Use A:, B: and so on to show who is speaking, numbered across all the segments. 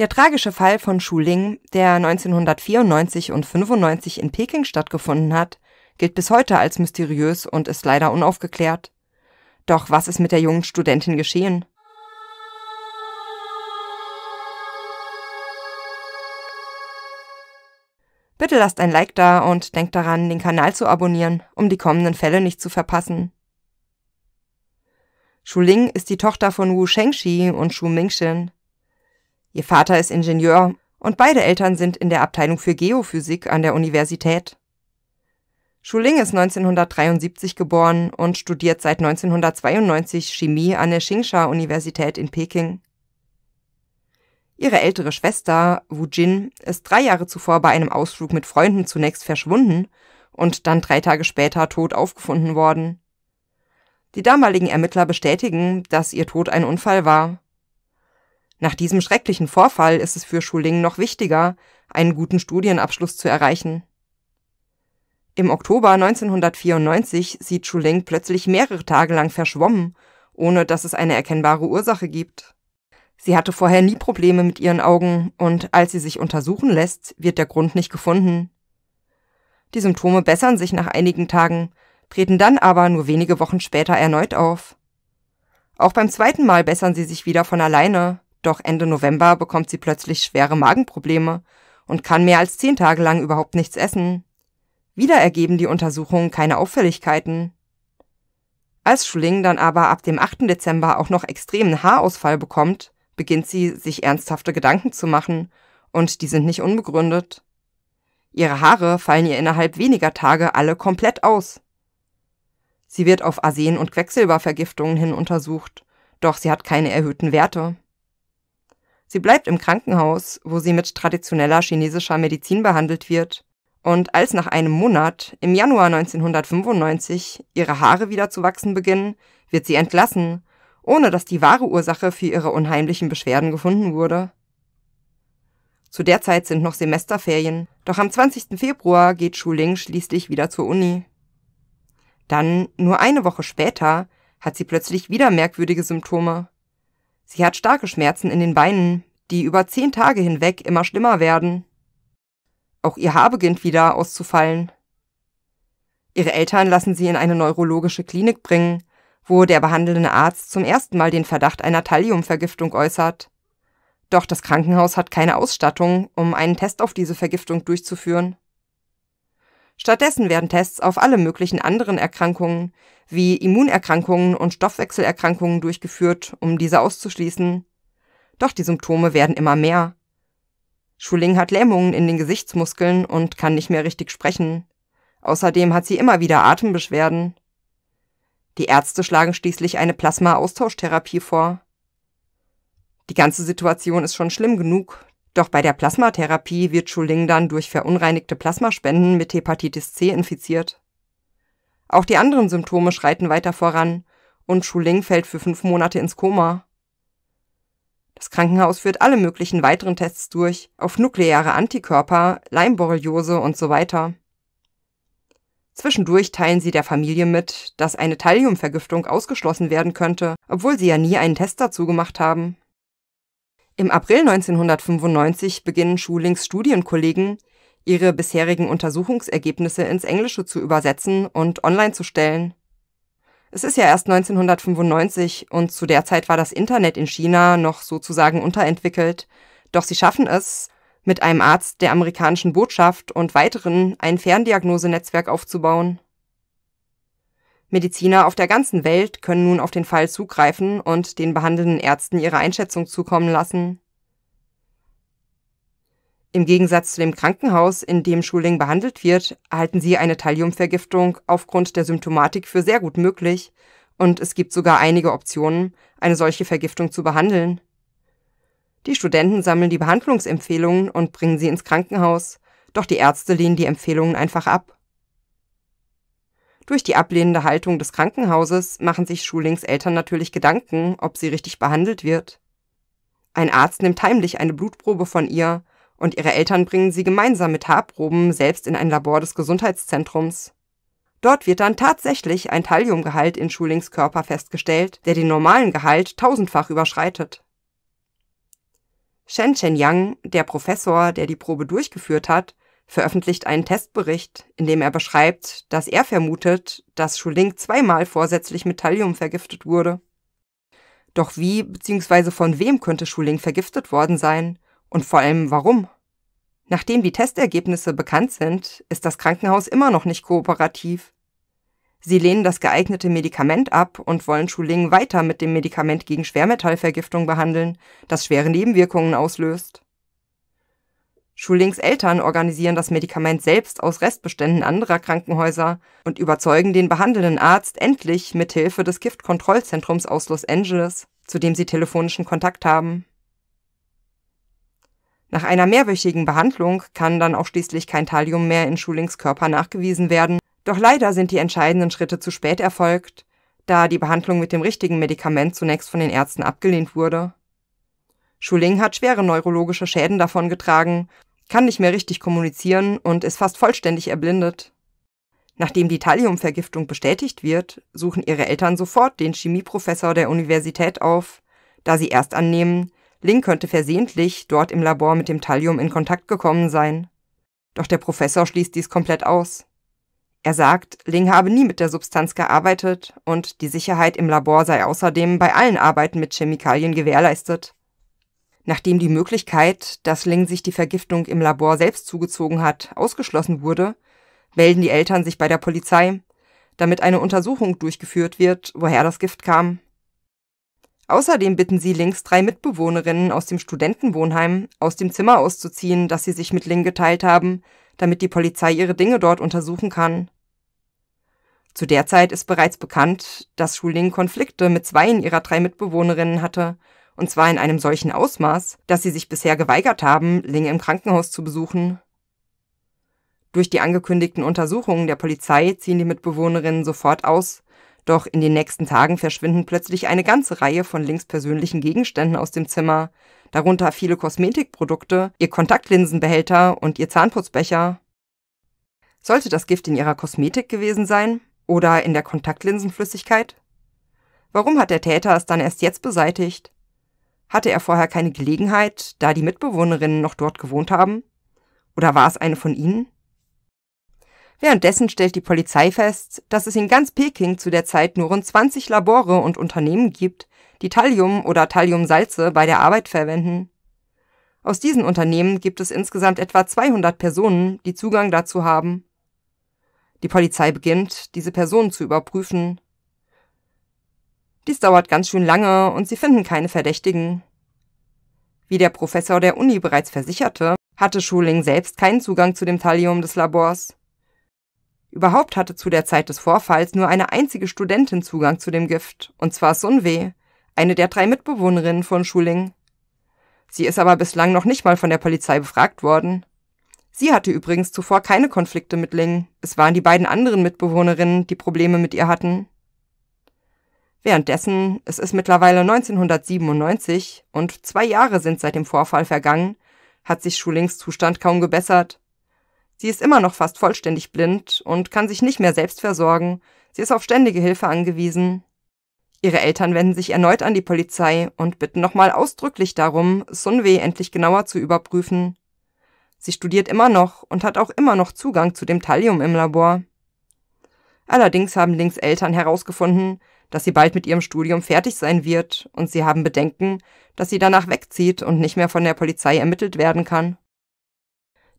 A: Der tragische Fall von Schuling, der 1994 und 95 in Peking stattgefunden hat, gilt bis heute als mysteriös und ist leider unaufgeklärt. Doch was ist mit der jungen Studentin geschehen? Bitte lasst ein Like da und denkt daran, den Kanal zu abonnieren, um die kommenden Fälle nicht zu verpassen. Shu Ling ist die Tochter von Wu Shengxi und Shu Mingxin. Ihr Vater ist Ingenieur und beide Eltern sind in der Abteilung für Geophysik an der Universität. Schuling ist 1973 geboren und studiert seit 1992 Chemie an der Tsinghua-Universität in Peking. Ihre ältere Schwester, Wu Jin, ist drei Jahre zuvor bei einem Ausflug mit Freunden zunächst verschwunden und dann drei Tage später tot aufgefunden worden. Die damaligen Ermittler bestätigen, dass ihr Tod ein Unfall war. Nach diesem schrecklichen Vorfall ist es für Schuling noch wichtiger, einen guten Studienabschluss zu erreichen. Im Oktober 1994 sieht Schuling plötzlich mehrere Tage lang verschwommen, ohne dass es eine erkennbare Ursache gibt. Sie hatte vorher nie Probleme mit ihren Augen und als sie sich untersuchen lässt, wird der Grund nicht gefunden. Die Symptome bessern sich nach einigen Tagen, treten dann aber nur wenige Wochen später erneut auf. Auch beim zweiten Mal bessern sie sich wieder von alleine. Doch Ende November bekommt sie plötzlich schwere Magenprobleme und kann mehr als zehn Tage lang überhaupt nichts essen. Wieder ergeben die Untersuchungen keine Auffälligkeiten. Als Schuling dann aber ab dem 8. Dezember auch noch extremen Haarausfall bekommt, beginnt sie, sich ernsthafte Gedanken zu machen, und die sind nicht unbegründet. Ihre Haare fallen ihr innerhalb weniger Tage alle komplett aus. Sie wird auf Arsen- und Quecksilbervergiftungen hin untersucht, doch sie hat keine erhöhten Werte. Sie bleibt im Krankenhaus, wo sie mit traditioneller chinesischer Medizin behandelt wird. Und als nach einem Monat, im Januar 1995, ihre Haare wieder zu wachsen beginnen, wird sie entlassen, ohne dass die wahre Ursache für ihre unheimlichen Beschwerden gefunden wurde. Zu der Zeit sind noch Semesterferien, doch am 20. Februar geht Schuling schließlich wieder zur Uni. Dann, nur eine Woche später, hat sie plötzlich wieder merkwürdige Symptome. Sie hat starke Schmerzen in den Beinen, die über zehn Tage hinweg immer schlimmer werden. Auch ihr Haar beginnt wieder auszufallen. Ihre Eltern lassen sie in eine neurologische Klinik bringen, wo der behandelnde Arzt zum ersten Mal den Verdacht einer Thalliumvergiftung äußert. Doch das Krankenhaus hat keine Ausstattung, um einen Test auf diese Vergiftung durchzuführen. Stattdessen werden Tests auf alle möglichen anderen Erkrankungen wie Immunerkrankungen und Stoffwechselerkrankungen durchgeführt, um diese auszuschließen. Doch die Symptome werden immer mehr. Schuling hat Lähmungen in den Gesichtsmuskeln und kann nicht mehr richtig sprechen. Außerdem hat sie immer wieder Atembeschwerden. Die Ärzte schlagen schließlich eine Plasma-Austauschtherapie vor. Die ganze Situation ist schon schlimm genug, doch bei der Plasmatherapie wird Schuling dann durch verunreinigte Plasmaspenden mit Hepatitis C infiziert. Auch die anderen Symptome schreiten weiter voran und Schuling fällt für fünf Monate ins Koma. Das Krankenhaus führt alle möglichen weiteren Tests durch auf nukleare Antikörper, Leimborreliose und so weiter. Zwischendurch teilen sie der Familie mit, dass eine Thalliumvergiftung ausgeschlossen werden könnte, obwohl sie ja nie einen Test dazu gemacht haben. Im April 1995 beginnen Schulings Studienkollegen, ihre bisherigen Untersuchungsergebnisse ins Englische zu übersetzen und online zu stellen. Es ist ja erst 1995 und zu der Zeit war das Internet in China noch sozusagen unterentwickelt, doch sie schaffen es, mit einem Arzt der amerikanischen Botschaft und weiteren ein Ferndiagnosenetzwerk aufzubauen Mediziner auf der ganzen Welt können nun auf den Fall zugreifen und den behandelnden Ärzten ihre Einschätzung zukommen lassen. Im Gegensatz zu dem Krankenhaus, in dem Schuling behandelt wird, halten sie eine Thalliumvergiftung aufgrund der Symptomatik für sehr gut möglich und es gibt sogar einige Optionen, eine solche Vergiftung zu behandeln. Die Studenten sammeln die Behandlungsempfehlungen und bringen sie ins Krankenhaus, doch die Ärzte lehnen die Empfehlungen einfach ab. Durch die ablehnende Haltung des Krankenhauses machen sich Schulings Eltern natürlich Gedanken, ob sie richtig behandelt wird. Ein Arzt nimmt heimlich eine Blutprobe von ihr und ihre Eltern bringen sie gemeinsam mit Haarproben selbst in ein Labor des Gesundheitszentrums. Dort wird dann tatsächlich ein Thalliumgehalt in Schulings Körper festgestellt, der den normalen Gehalt tausendfach überschreitet. Shen Chen Yang, der Professor, der die Probe durchgeführt hat, veröffentlicht einen Testbericht, in dem er beschreibt, dass er vermutet, dass Schuling zweimal vorsätzlich mit Thallium vergiftet wurde. Doch wie bzw. von wem könnte Schuling vergiftet worden sein und vor allem warum? Nachdem die Testergebnisse bekannt sind, ist das Krankenhaus immer noch nicht kooperativ. Sie lehnen das geeignete Medikament ab und wollen Schuling weiter mit dem Medikament gegen Schwermetallvergiftung behandeln, das schwere Nebenwirkungen auslöst. Schulings Eltern organisieren das Medikament selbst aus Restbeständen anderer Krankenhäuser und überzeugen den behandelnden Arzt endlich mit Hilfe des Giftkontrollzentrums aus Los Angeles, zu dem sie telefonischen Kontakt haben. Nach einer mehrwöchigen Behandlung kann dann auch schließlich kein Thallium mehr in Schulings Körper nachgewiesen werden, doch leider sind die entscheidenden Schritte zu spät erfolgt, da die Behandlung mit dem richtigen Medikament zunächst von den Ärzten abgelehnt wurde. Schuling hat schwere neurologische Schäden davongetragen kann nicht mehr richtig kommunizieren und ist fast vollständig erblindet. Nachdem die Thalliumvergiftung bestätigt wird, suchen ihre Eltern sofort den Chemieprofessor der Universität auf, da sie erst annehmen, Ling könnte versehentlich dort im Labor mit dem Thallium in Kontakt gekommen sein. Doch der Professor schließt dies komplett aus. Er sagt, Ling habe nie mit der Substanz gearbeitet und die Sicherheit im Labor sei außerdem bei allen Arbeiten mit Chemikalien gewährleistet. Nachdem die Möglichkeit, dass Ling sich die Vergiftung im Labor selbst zugezogen hat, ausgeschlossen wurde, melden die Eltern sich bei der Polizei, damit eine Untersuchung durchgeführt wird, woher das Gift kam. Außerdem bitten sie Lings drei Mitbewohnerinnen aus dem Studentenwohnheim, aus dem Zimmer auszuziehen, das sie sich mit Ling geteilt haben, damit die Polizei ihre Dinge dort untersuchen kann. Zu der Zeit ist bereits bekannt, dass Schuling Konflikte mit zweien ihrer drei Mitbewohnerinnen hatte und zwar in einem solchen Ausmaß, dass sie sich bisher geweigert haben, Ling im Krankenhaus zu besuchen. Durch die angekündigten Untersuchungen der Polizei ziehen die Mitbewohnerinnen sofort aus, doch in den nächsten Tagen verschwinden plötzlich eine ganze Reihe von Links persönlichen Gegenständen aus dem Zimmer, darunter viele Kosmetikprodukte, ihr Kontaktlinsenbehälter und ihr Zahnputzbecher. Sollte das Gift in ihrer Kosmetik gewesen sein oder in der Kontaktlinsenflüssigkeit? Warum hat der Täter es dann erst jetzt beseitigt? Hatte er vorher keine Gelegenheit, da die Mitbewohnerinnen noch dort gewohnt haben? Oder war es eine von ihnen? Währenddessen stellt die Polizei fest, dass es in ganz Peking zu der Zeit nur rund 20 Labore und Unternehmen gibt, die Thallium oder Thalliumsalze bei der Arbeit verwenden. Aus diesen Unternehmen gibt es insgesamt etwa 200 Personen, die Zugang dazu haben. Die Polizei beginnt, diese Personen zu überprüfen dies dauert ganz schön lange und sie finden keine Verdächtigen. Wie der Professor der Uni bereits versicherte, hatte Schuling selbst keinen Zugang zu dem Thallium des Labors. Überhaupt hatte zu der Zeit des Vorfalls nur eine einzige Studentin Zugang zu dem Gift, und zwar Sunwe, eine der drei Mitbewohnerinnen von Schuling. Sie ist aber bislang noch nicht mal von der Polizei befragt worden. Sie hatte übrigens zuvor keine Konflikte mit Ling. Es waren die beiden anderen Mitbewohnerinnen, die Probleme mit ihr hatten. Währenddessen, es ist mittlerweile 1997 und zwei Jahre sind seit dem Vorfall vergangen, hat sich Schulings Zustand kaum gebessert. Sie ist immer noch fast vollständig blind und kann sich nicht mehr selbst versorgen, sie ist auf ständige Hilfe angewiesen. Ihre Eltern wenden sich erneut an die Polizei und bitten nochmal ausdrücklich darum, Sunwei endlich genauer zu überprüfen. Sie studiert immer noch und hat auch immer noch Zugang zu dem Thallium im Labor. Allerdings haben Links Eltern herausgefunden, dass sie bald mit ihrem Studium fertig sein wird und sie haben Bedenken, dass sie danach wegzieht und nicht mehr von der Polizei ermittelt werden kann.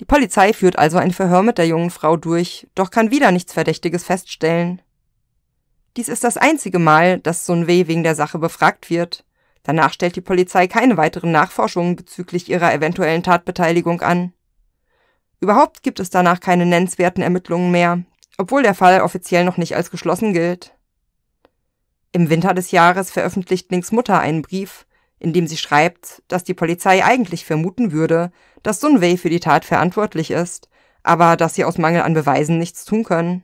A: Die Polizei führt also ein Verhör mit der jungen Frau durch, doch kann wieder nichts Verdächtiges feststellen. Dies ist das einzige Mal, dass Sun Wei wegen der Sache befragt wird. Danach stellt die Polizei keine weiteren Nachforschungen bezüglich ihrer eventuellen Tatbeteiligung an. Überhaupt gibt es danach keine nennenswerten Ermittlungen mehr, obwohl der Fall offiziell noch nicht als geschlossen gilt. Im Winter des Jahres veröffentlicht Links Mutter einen Brief, in dem sie schreibt, dass die Polizei eigentlich vermuten würde, dass Sunwei für die Tat verantwortlich ist, aber dass sie aus Mangel an Beweisen nichts tun können.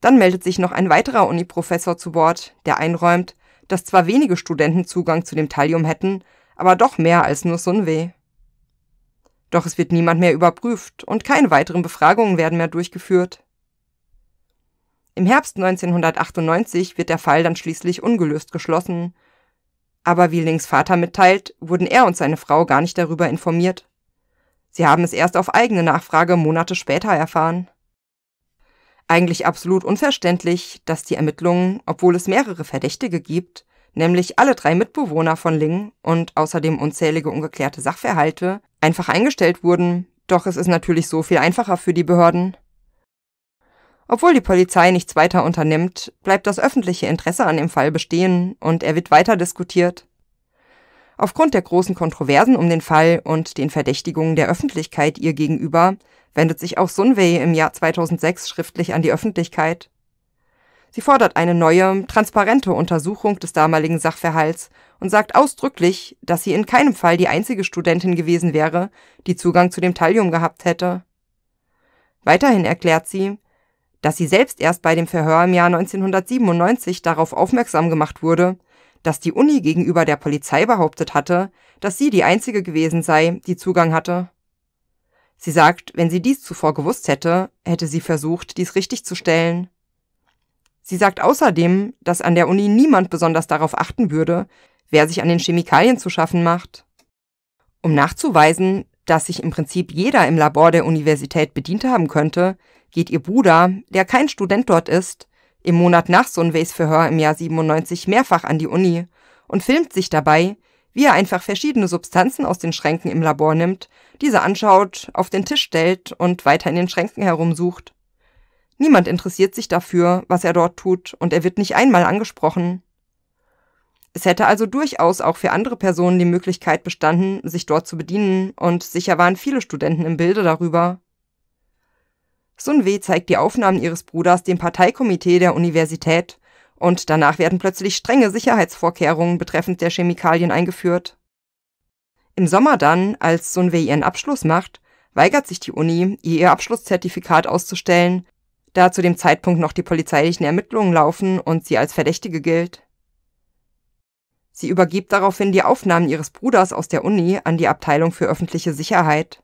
A: Dann meldet sich noch ein weiterer Uni-Professor zu Wort, der einräumt, dass zwar wenige Studenten Zugang zu dem Talium hätten, aber doch mehr als nur Sunwei. Doch es wird niemand mehr überprüft und keine weiteren Befragungen werden mehr durchgeführt. Im Herbst 1998 wird der Fall dann schließlich ungelöst geschlossen. Aber wie Lings Vater mitteilt, wurden er und seine Frau gar nicht darüber informiert. Sie haben es erst auf eigene Nachfrage Monate später erfahren. Eigentlich absolut unverständlich, dass die Ermittlungen, obwohl es mehrere Verdächtige gibt, nämlich alle drei Mitbewohner von Ling und außerdem unzählige ungeklärte Sachverhalte, einfach eingestellt wurden, doch es ist natürlich so viel einfacher für die Behörden. Obwohl die Polizei nichts weiter unternimmt, bleibt das öffentliche Interesse an dem Fall bestehen und er wird weiter diskutiert. Aufgrund der großen Kontroversen um den Fall und den Verdächtigungen der Öffentlichkeit ihr gegenüber wendet sich auch Sunway im Jahr 2006 schriftlich an die Öffentlichkeit. Sie fordert eine neue, transparente Untersuchung des damaligen Sachverhalts und sagt ausdrücklich, dass sie in keinem Fall die einzige Studentin gewesen wäre, die Zugang zu dem Talium gehabt hätte. Weiterhin erklärt sie, dass sie selbst erst bei dem Verhör im Jahr 1997 darauf aufmerksam gemacht wurde, dass die Uni gegenüber der Polizei behauptet hatte, dass sie die einzige gewesen sei, die Zugang hatte. Sie sagt, wenn sie dies zuvor gewusst hätte, hätte sie versucht, dies richtigzustellen. Sie sagt außerdem, dass an der Uni niemand besonders darauf achten würde, wer sich an den Chemikalien zu schaffen macht. Um nachzuweisen, dass sich im Prinzip jeder im Labor der Universität bedient haben könnte, geht ihr Bruder, der kein Student dort ist, im Monat nach Sunways Verhör im Jahr 97 mehrfach an die Uni und filmt sich dabei, wie er einfach verschiedene Substanzen aus den Schränken im Labor nimmt, diese anschaut, auf den Tisch stellt und weiter in den Schränken herumsucht. Niemand interessiert sich dafür, was er dort tut, und er wird nicht einmal angesprochen. Es hätte also durchaus auch für andere Personen die Möglichkeit bestanden, sich dort zu bedienen, und sicher waren viele Studenten im Bilde darüber. Sun Wei zeigt die Aufnahmen ihres Bruders dem Parteikomitee der Universität und danach werden plötzlich strenge Sicherheitsvorkehrungen betreffend der Chemikalien eingeführt. Im Sommer dann, als Sun Wei ihren Abschluss macht, weigert sich die Uni, ihr ihr Abschlusszertifikat auszustellen, da zu dem Zeitpunkt noch die polizeilichen Ermittlungen laufen und sie als Verdächtige gilt. Sie übergibt daraufhin die Aufnahmen ihres Bruders aus der Uni an die Abteilung für öffentliche Sicherheit.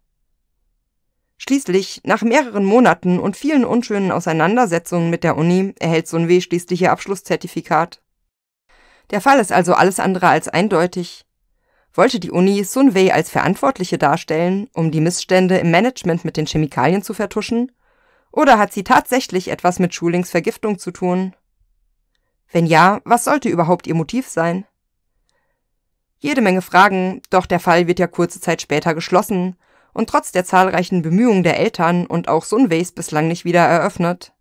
A: Schließlich, nach mehreren Monaten und vielen unschönen Auseinandersetzungen mit der Uni, erhält Sunwe schließlich ihr Abschlusszertifikat. Der Fall ist also alles andere als eindeutig. Wollte die Uni Sunwe als Verantwortliche darstellen, um die Missstände im Management mit den Chemikalien zu vertuschen? Oder hat sie tatsächlich etwas mit Schulings Vergiftung zu tun? Wenn ja, was sollte überhaupt ihr Motiv sein? Jede Menge Fragen, doch der Fall wird ja kurze Zeit später geschlossen, und trotz der zahlreichen Bemühungen der Eltern und auch Sunways bislang nicht wieder eröffnet.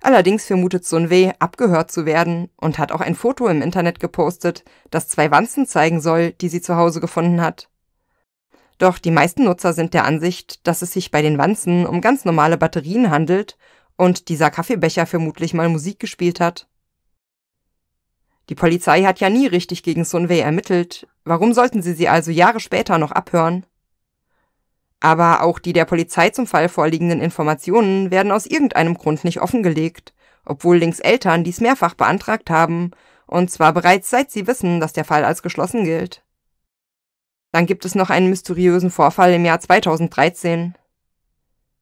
A: Allerdings vermutet Sunway, abgehört zu werden und hat auch ein Foto im Internet gepostet, das zwei Wanzen zeigen soll, die sie zu Hause gefunden hat. Doch die meisten Nutzer sind der Ansicht, dass es sich bei den Wanzen um ganz normale Batterien handelt und dieser Kaffeebecher vermutlich mal Musik gespielt hat. Die Polizei hat ja nie richtig gegen Sunway ermittelt, warum sollten sie sie also Jahre später noch abhören? Aber auch die der Polizei zum Fall vorliegenden Informationen werden aus irgendeinem Grund nicht offengelegt, obwohl Links Eltern dies mehrfach beantragt haben, und zwar bereits seit sie wissen, dass der Fall als geschlossen gilt. Dann gibt es noch einen mysteriösen Vorfall im Jahr 2013.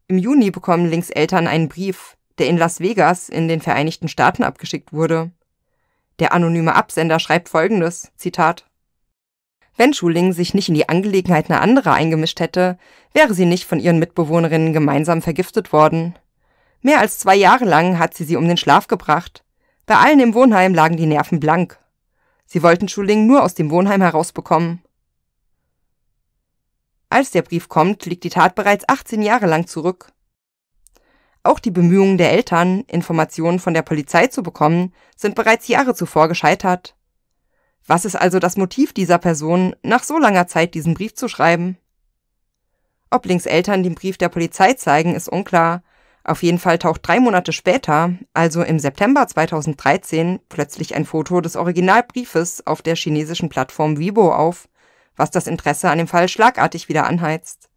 A: Im Juni bekommen Links Eltern einen Brief, der in Las Vegas in den Vereinigten Staaten abgeschickt wurde. Der anonyme Absender schreibt folgendes, Zitat, wenn Schuling sich nicht in die Angelegenheiten anderer eingemischt hätte, wäre sie nicht von ihren Mitbewohnerinnen gemeinsam vergiftet worden. Mehr als zwei Jahre lang hat sie sie um den Schlaf gebracht. Bei allen im Wohnheim lagen die Nerven blank. Sie wollten Schuling nur aus dem Wohnheim herausbekommen. Als der Brief kommt, liegt die Tat bereits 18 Jahre lang zurück. Auch die Bemühungen der Eltern, Informationen von der Polizei zu bekommen, sind bereits Jahre zuvor gescheitert. Was ist also das Motiv dieser Person, nach so langer Zeit diesen Brief zu schreiben? Ob Links Eltern den Brief der Polizei zeigen, ist unklar. Auf jeden Fall taucht drei Monate später, also im September 2013, plötzlich ein Foto des Originalbriefes auf der chinesischen Plattform Weibo auf, was das Interesse an dem Fall schlagartig wieder anheizt.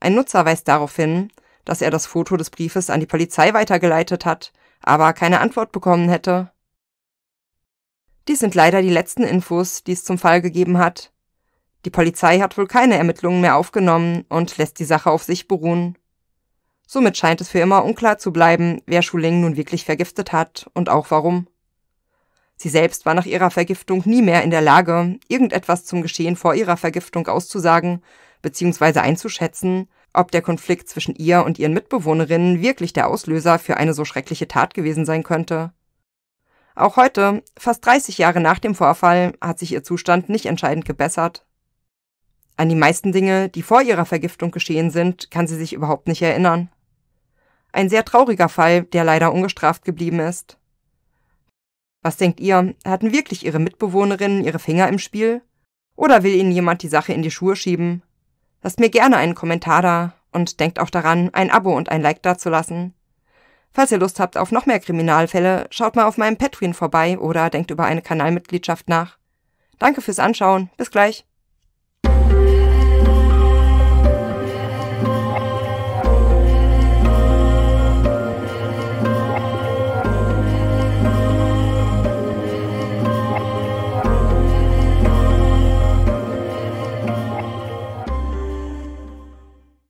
A: Ein Nutzer weist darauf hin, dass er das Foto des Briefes an die Polizei weitergeleitet hat, aber keine Antwort bekommen hätte. Dies sind leider die letzten Infos, die es zum Fall gegeben hat. Die Polizei hat wohl keine Ermittlungen mehr aufgenommen und lässt die Sache auf sich beruhen. Somit scheint es für immer unklar zu bleiben, wer Schuling nun wirklich vergiftet hat und auch warum. Sie selbst war nach ihrer Vergiftung nie mehr in der Lage, irgendetwas zum Geschehen vor ihrer Vergiftung auszusagen bzw. einzuschätzen, ob der Konflikt zwischen ihr und ihren Mitbewohnerinnen wirklich der Auslöser für eine so schreckliche Tat gewesen sein könnte. Auch heute, fast 30 Jahre nach dem Vorfall, hat sich ihr Zustand nicht entscheidend gebessert. An die meisten Dinge, die vor ihrer Vergiftung geschehen sind, kann sie sich überhaupt nicht erinnern. Ein sehr trauriger Fall, der leider ungestraft geblieben ist. Was denkt ihr, hatten wirklich ihre Mitbewohnerinnen ihre Finger im Spiel? Oder will ihnen jemand die Sache in die Schuhe schieben? Lasst mir gerne einen Kommentar da und denkt auch daran, ein Abo und ein Like dazulassen. Falls ihr Lust habt auf noch mehr Kriminalfälle, schaut mal auf meinem Patreon vorbei oder denkt über eine Kanalmitgliedschaft nach. Danke fürs Anschauen, bis gleich.